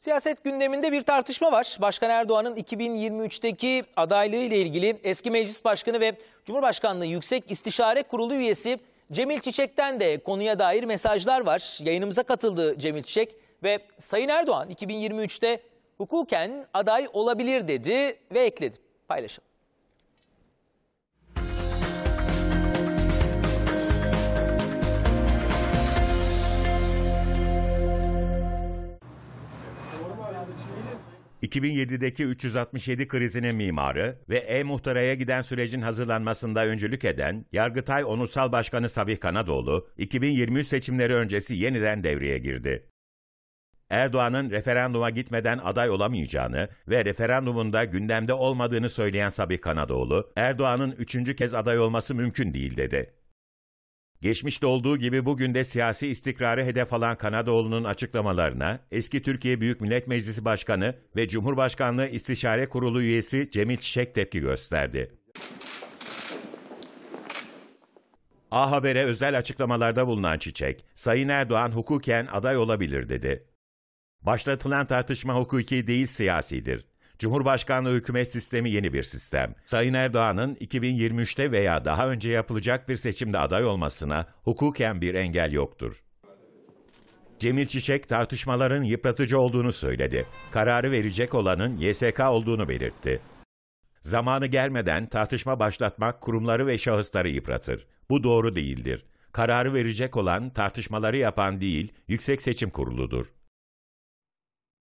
Siyaset gündeminde bir tartışma var. Başkan Erdoğan'ın 2023'teki adaylığı ile ilgili eski meclis başkanı ve Cumhurbaşkanlığı Yüksek İstişare Kurulu üyesi Cemil Çiçek'ten de konuya dair mesajlar var. Yayınımıza katıldı Cemil Çiçek ve Sayın Erdoğan 2023'te hukuken aday olabilir dedi ve ekledi. Paylaşalım. 2007'deki 367 krizinin mimarı ve E-Muhtara'ya giden sürecin hazırlanmasında öncülük eden Yargıtay Onursal Başkanı Sabih Kanadoğlu, 2023 seçimleri öncesi yeniden devreye girdi. Erdoğan'ın referanduma gitmeden aday olamayacağını ve referandumunda gündemde olmadığını söyleyen Sabih Kanadoğlu, Erdoğan'ın üçüncü kez aday olması mümkün değil dedi. Geçmişte olduğu gibi bugün de siyasi istikrarı hedef alan Kanadoğlu'nun açıklamalarına eski Türkiye Büyük Millet Meclisi Başkanı ve Cumhurbaşkanlığı İstişare Kurulu üyesi Cemil Çiçek tepki gösterdi. A Haber'e özel açıklamalarda bulunan Çiçek, Sayın Erdoğan hukuken aday olabilir dedi. Başlatılan tartışma hukuki değil siyasidir. Cumhurbaşkanlığı hükümet sistemi yeni bir sistem. Sayın Erdoğan'ın 2023'te veya daha önce yapılacak bir seçimde aday olmasına hukuken bir engel yoktur. Cemil Çiçek tartışmaların yıpratıcı olduğunu söyledi. Kararı verecek olanın YSK olduğunu belirtti. Zamanı gelmeden tartışma başlatmak kurumları ve şahısları yıpratır. Bu doğru değildir. Kararı verecek olan tartışmaları yapan değil, Yüksek Seçim Kurulu'dur.